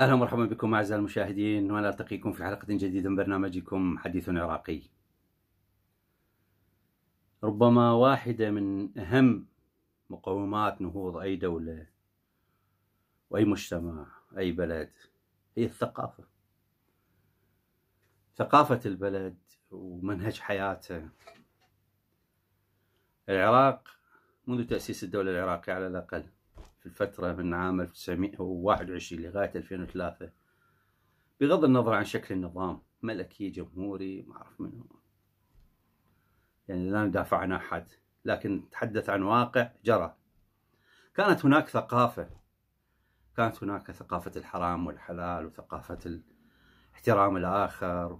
اهلا ومرحبا بكم اعزائي المشاهدين ونلتقيكم في حلقه جديده من برنامجكم حديث عراقي. ربما واحده من اهم مقومات نهوض اي دوله واي مجتمع اي بلد هي الثقافه. ثقافه البلد ومنهج حياته. العراق منذ تاسيس الدوله العراقيه على الاقل في الفترة من عام 1921 لغاية 2003 بغض النظر عن شكل النظام ملكي جمهوري ما أعرف منه يعني لا ندافع عن أحد لكن نتحدث عن واقع جرى كانت هناك ثقافة كانت هناك ثقافة الحرام والحلال وثقافة احترام الآخر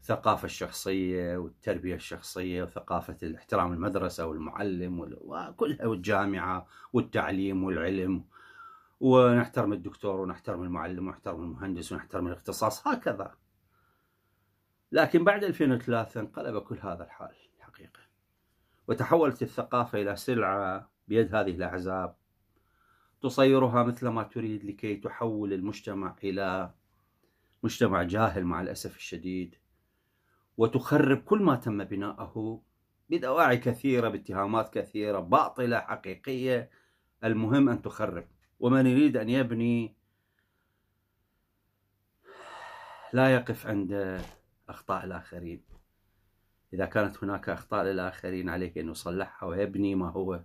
الثقافة الشخصية والتربية الشخصية وثقافة الاحترام المدرسة والمعلم وكلها والجامعة والتعليم والعلم ونحترم الدكتور ونحترم المعلم ونحترم المهندس ونحترم الاختصاص هكذا لكن بعد 2003 انقلب كل هذا الحال الحقيقة وتحولت الثقافة إلى سلعة بيد هذه الأحزاب تصيرها مثل ما تريد لكي تحول المجتمع إلى مجتمع جاهل مع الأسف الشديد وتخرب كل ما تم بناءه بدواعي كثيرة باتهامات كثيرة باطلة حقيقية المهم أن تخرب ومن يريد أن يبني لا يقف عند أخطاء الآخرين إذا كانت هناك أخطاء للآخرين عليك أن يصلحها ويبني ما هو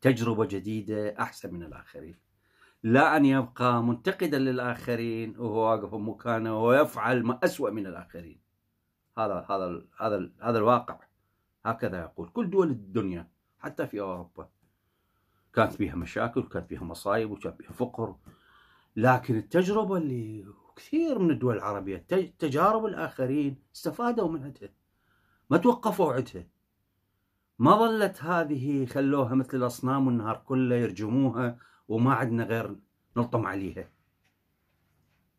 تجربة جديدة أحسن من الآخرين لا أن يبقى منتقدا للآخرين وهو واقف مكانه ويفعل ما أسوأ من الآخرين هذا هذا هذا هذا الواقع هكذا يقول كل دول الدنيا حتى في اوروبا كانت فيها مشاكل وكانت فيها مصايب وكان فيها فقر لكن التجربه اللي كثير من الدول العربيه تجارب الاخرين استفادوا من عندها ما توقفوا عندها ما ظلت هذه خلوها مثل الاصنام والنهار كله يرجموها وما عندنا غير نلطم عليها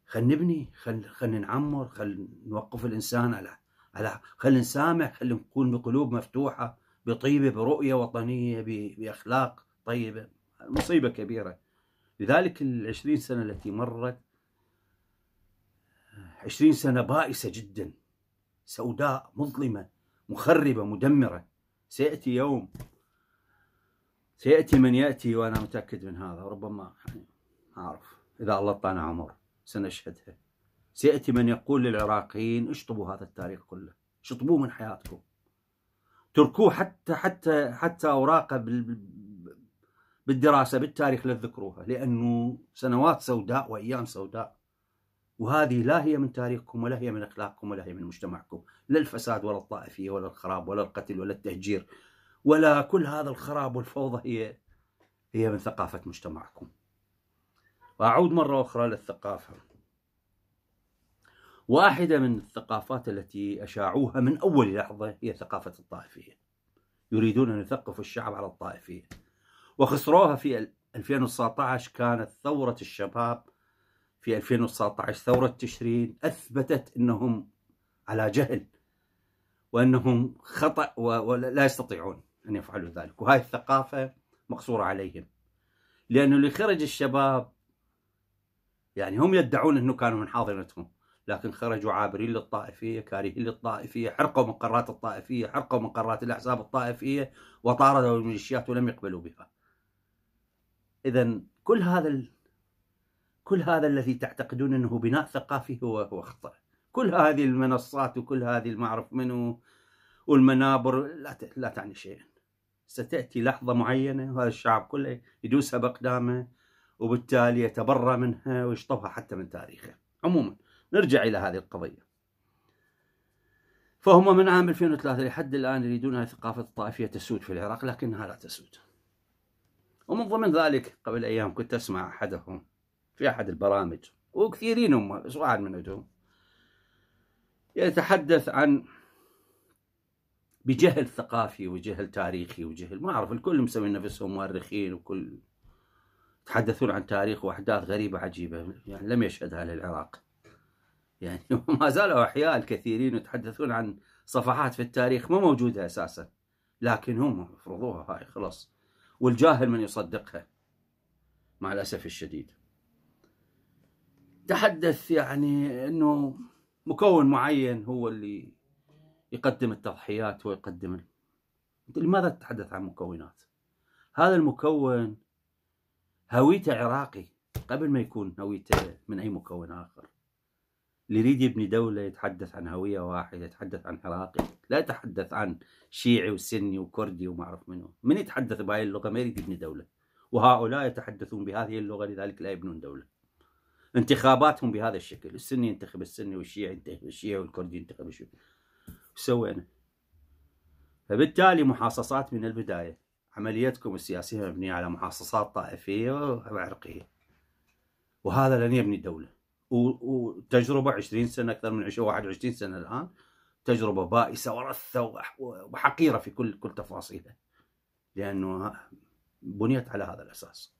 خل نبني خل خل نعمر خل نوقف الانسان على على خلينا نسامح خلينا نكون بقلوب مفتوحه بطيبه برؤيه وطنيه باخلاق طيبه مصيبه كبيره لذلك العشرين سنه التي مرت عشرين سنه بائسه جدا سوداء مظلمه مخربه مدمره سياتي يوم سياتي من ياتي وانا متاكد من هذا ربما يعني ما اعرف اذا الله اعطانا عمر سنشهدها سيأتي من يقول للعراقيين اشطبوا هذا التاريخ كله شطبوه من حياتكم تركوه حتى حتى حتى أوراقه بال... بالدراسة بالتاريخ لا تذكروها لأنه سنوات سوداء وأيام سوداء وهذه لا هي من تاريخكم ولا هي من أخلاقكم ولا هي من مجتمعكم لا الفساد ولا الطائفية ولا الخراب ولا القتل ولا التهجير ولا كل هذا الخراب والفوضى هي هي من ثقافة مجتمعكم وأعود مرة أخرى للثقافة واحدة من الثقافات التي أشاعوها من أول لحظة هي ثقافة الطائفية يريدون أن يثقفوا الشعب على الطائفية وخسروها في 2019 كانت ثورة الشباب في 2019 ثورة تشرين أثبتت أنهم على جهل وأنهم خطأ ولا يستطيعون أن يفعلوا ذلك وهذه الثقافة مقصورة عليهم لأنه اللي خرج الشباب يعني هم يدعون أنه كانوا من حاضنتهم لكن خرجوا عابرين للطائفية كارهين للطائفية حرقوا مقرات الطائفية حرقوا مقرات الأحزاب الطائفية وطاردوا الميليشيات ولم يقبلوا بها إذا كل هذا ال... كل هذا الذي تعتقدون أنه بناء ثقافي هو هو خطأ كل هذه المنصات وكل هذه المعرف منو والمنابر لا, ت... لا تعني شيئا ستأتي لحظة معينة وهذا الشعب كله يدوسها بأقدامه وبالتالي يتبرى منها ويشطفها حتى من تاريخه عموما نرجع إلى هذه القضية فهم من عام 2003 لحد الآن يريدون ثقافة الطائفية تسود في العراق لكنها لا تسود ومن ضمن ذلك قبل أيام كنت أسمع أحدهم في أحد البرامج وكثيرين هم بس واحد من عندهم يتحدث عن بجهل ثقافي وجهل تاريخي وجهل ما أعرف الكل مسوين نفسهم مؤرخين وكل يتحدثون عن تاريخ وأحداث غريبة عجيبة يعني لم يشهدها للعراق يعني ما زالوا أحياء الكثيرين يتحدثون عن صفحات في التاريخ ما موجودة أساسا لكن هم فرضوها هاي خلاص والجاهل من يصدقها مع الأسف الشديد تحدث يعني أنه مكون معين هو اللي يقدم التضحيات ويقدم لماذا تتحدث عن مكونات هذا المكون هويته عراقي قبل ما يكون هويته من أي مكون آخر يريد يبني دولة يتحدث عن هوية واحدة يتحدث عن عراقي لا يتحدث عن شيعي وسني وكردي وما أعرف منه من يتحدث بهاي اللغة ما يريد يبني دولة وهؤلاء يتحدثون بهذه اللغة لذلك لا يبنون دولة انتخاباتهم بهذا الشكل السني ينتخب السني والشيعي ينتخب الشيعي والكردي ينتخب الشيعي سوينا فبالتالي محاصصات من البداية عمليتكم السياسية مبنية على محاصصات طائفية وعرقية وهذا لن يبني دولة وتجربه 20 سنه اكثر من 21 سنه الان تجربه بائسه ورثه وحقيره في كل كل تفاصيلها لانه بنيت على هذا الاساس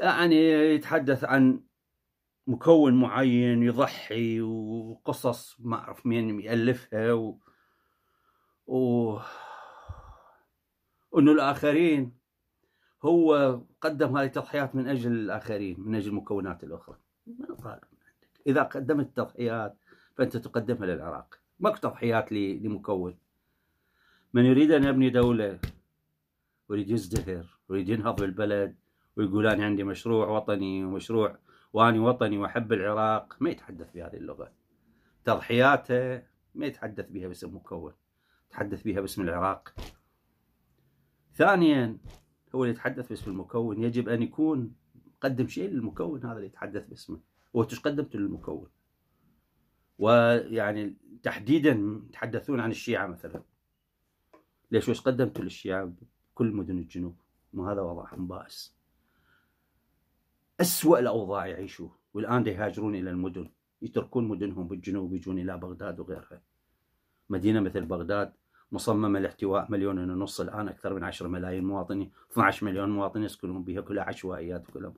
يعني يتحدث عن مكون معين يضحي وقصص ما اعرف مين يالفها و... و... انه الاخرين هو قدم هذه التضحيات من اجل الاخرين من اجل المكونات الاخرى ما عندك اذا قدمت تضحيات فانت تقدمها للعراق ماكو تضحيات لمكون من يريد ان يبني دوله ويريد يزدهر ويريد ينهض بالبلد ويقول انا عندي مشروع وطني ومشروع واني وطني واحب العراق ما يتحدث بهذه اللغه تضحياته ما يتحدث بها باسم مكون يتحدث بها باسم العراق ثانيا هو اللي يتحدث باسم المكون يجب أن يكون قدم شيء للمكون هذا اللي يتحدث باسمه وتش قدمت للمكون ويعني تحديدا يتحدثون عن الشيعة مثلا ليش وش قدمت للشيعة بكل مدن الجنوب ما هذا وضعهم بائس أسوأ الأوضاع يعيشوه والآن يهاجرون إلى المدن يتركون مدنهم بالجنوب يجون إلى بغداد وغيرها مدينة مثل بغداد مصممة لاحتواء مليون ونص الآن أكثر من 10 ملايين مواطنين 12 مليون مواطن يسكنون بها كلها عشوائيات كلهم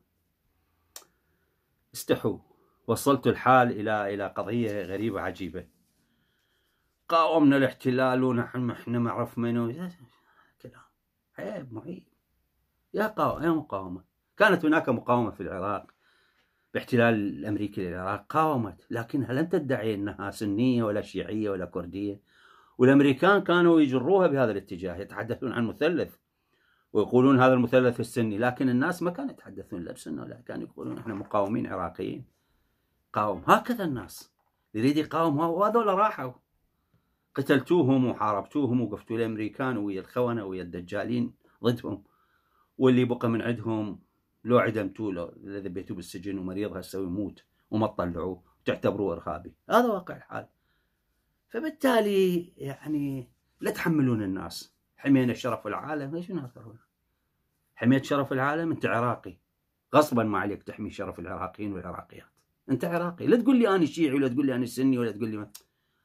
استحوا وصلت الحال إلى إلى قضية غريبة عجيبة قاومنا الاحتلال ونحن احنا ما عرف منو كلام عيب معيب يا قاومة يا مقاومة كانت هناك مقاومة في العراق باحتلال الأمريكي للعراق قاومت لكنها لم تدعي أنها سنية ولا شيعية ولا كردية والامريكان كانوا يجروها بهذا الاتجاه يتحدثون عن مثلث ويقولون هذا المثلث السني لكن الناس ما كانوا يتحدثون لا بسنه ولا كانوا يقولون احنا مقاومين عراقيين قاوم هكذا الناس يريد يقاوم وهذول راحوا قتلتوهم وحاربتوهم وقفتوا الامريكان ويا الخونه ويا الدجالين ضدهم واللي بقى من عندهم لو عدمتوه لو ذبيتوه بالسجن ومريض هسه يموت وما تطلعوه تعتبروه ارهابي هذا واقع الحال فبالتالي يعني لا تحملون الناس حمينا شرف العالم ايش ناثرون حميت شرف العالم انت عراقي غصبا ما عليك تحمي شرف العراقيين والعراقيات انت عراقي لا تقول لي انا شيعي ولا تقول لي انا سني ولا تقول لي ما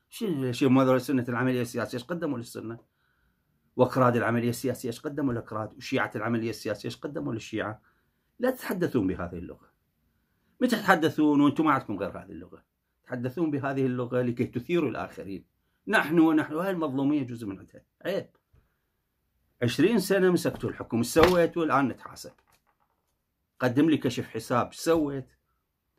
شنو شنو ماذا سنه العمليه السياسيه ايش قدموا للسنه؟ واكراد العمليه السياسيه ايش قدموا الاكراد؟ وشيعه العمليه السياسيه ايش قدموا للشيعه؟ لا تتحدثون بهذه اللغه. متى تتحدثون وانتم ما عندكم غير هذه اللغه؟ تحدثون بهذه اللغة لكي تثيروا الآخرين نحن ونحن هاي المظلومية جزء من عندها عيب 20 سنة مسكتوا الحكم ايش سويتوا الان نتحاسب قدم لي كشف حساب ايش سويت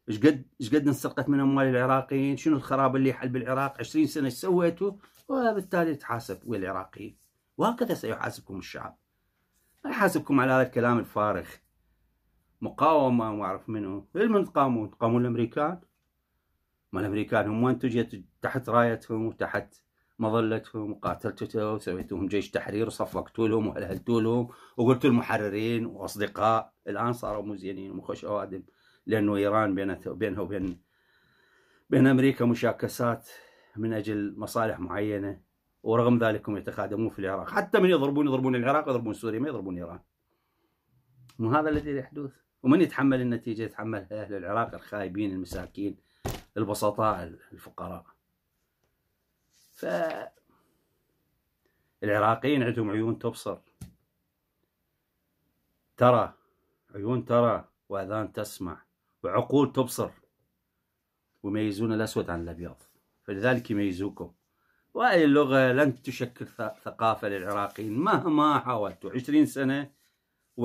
ايش قد ايش قد انسرقت من اموال العراقيين شنو الخراب اللي حل بالعراق 20 سنه ايش سويتوا وبالتالي تحاسب ويا العراقيين وهكذا سيحاسبكم الشعب ما يحاسبكم على هذا الكلام الفارغ مقاومه ما اعرف منو لمن تقامون تقاومون الامريكان مال الامريكان هم وين تجي تحت رايتهم وتحت مظلتهم وقاتلتوا وسويتهم جيش تحرير وصفقتوا لهم وهلهلتوا لهم وقلتوا المحررين واصدقاء الان صاروا مو زينين ومخش اوادم لانه ايران بينها وبين بين امريكا مشاكسات من اجل مصالح معينه ورغم ذلك هم يتخادمون في العراق حتى من يضربون يضربون العراق يضربون سوريا ما يضربون ايران هذا الذي يحدث ومن يتحمل النتيجه يتحملها اهل العراق الخايبين المساكين البسطاء الفقراء ف العراقيين عندهم عيون تبصر ترى عيون ترى واذان تسمع وعقول تبصر ويميزون الاسود عن الابيض فلذلك يميزوكم وهذه اللغه لن تشكل ثقافه للعراقيين مهما حاولتوا 20 سنه و2019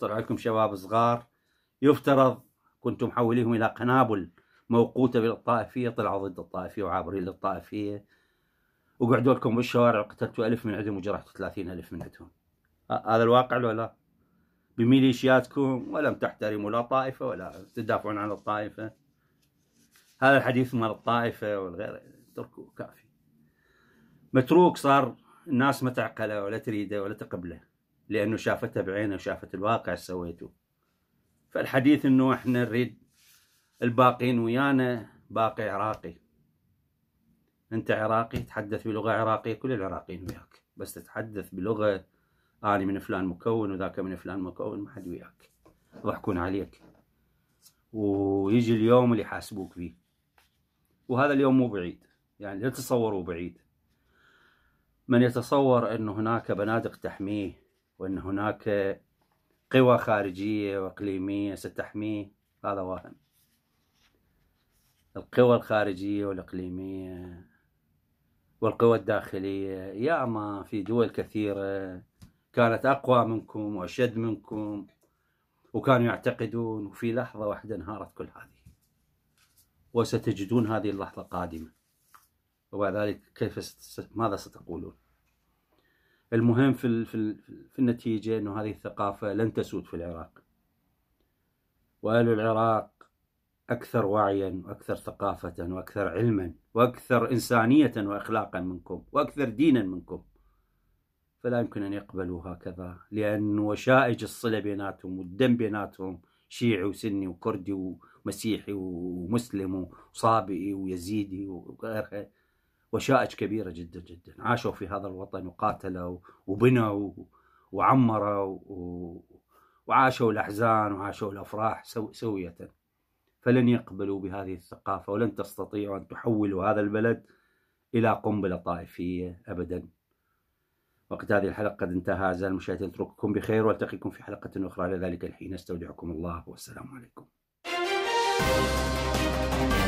طلع لكم شباب صغار يفترض كنتم محوليهم الى قنابل موقوته بالطائفية طلعوا ضد الطائفية وعابرين للطائفية وقعدوا لكم بالشوارع وقتلتوا ألف من عندهم وجرحتوا ثلاثين ألف من عندهم هذا الواقع ولا لا بميليشياتكم ولم تحترموا لا طائفة ولا تدافعون عن الطائفة هذا الحديث مال الطائفة والغير تركوا كافي متروك صار الناس ما تعقله ولا تريده ولا تقبله لأنه شافته بعينه وشافت الواقع سويته فالحديث أنه إحنا نريد الباقين ويانا باقي عراقي انت عراقي تحدث بلغه عراقيه كل العراقيين وياك بس تتحدث بلغه اني من فلان مكون وذاك من فلان مكون ما حد وياك يضحكون عليك ويجي اليوم اللي يحاسبوك فيه وهذا اليوم مو بعيد يعني لا تتصوروا بعيد من يتصور أن هناك بنادق تحميه وأن هناك قوى خارجية وإقليمية ستحميه هذا واهم القوى الخارجية والإقليمية والقوى الداخلية يا أما في دول كثيرة كانت أقوى منكم وأشد منكم وكانوا يعتقدون وفي لحظة واحدة انهارت كل هذه وستجدون هذه اللحظة قادمة وبعد ذلك كيف ست... ماذا ستقولون المهم في, في, في النتيجة أن هذه الثقافة لن تسود في العراق وأهل العراق أكثر وعيا وأكثر ثقافة وأكثر علما وأكثر إنسانية وإخلاقا منكم وأكثر دينا منكم فلا يمكن أن يقبلوا هكذا لأن وشائج الصلة بيناتهم والدم بيناتهم شيعي وسني وكردي ومسيحي ومسلم وصابئي ويزيدي وغيرها وشائج كبيرة جدا جدا عاشوا في هذا الوطن وقاتلوا وبنوا وعمروا وعاشوا الأحزان وعاشوا الأفراح سوية فلن يقبلوا بهذه الثقافة ولن تستطيعوا أن تحولوا هذا البلد إلى قنبلة طائفية أبدا وقت هذه الحلقة قد انتهى أعزائي المشاهدين أترككم بخير وألتقيكم في حلقة أخرى إلى ذلك الحين أستودعكم الله والسلام عليكم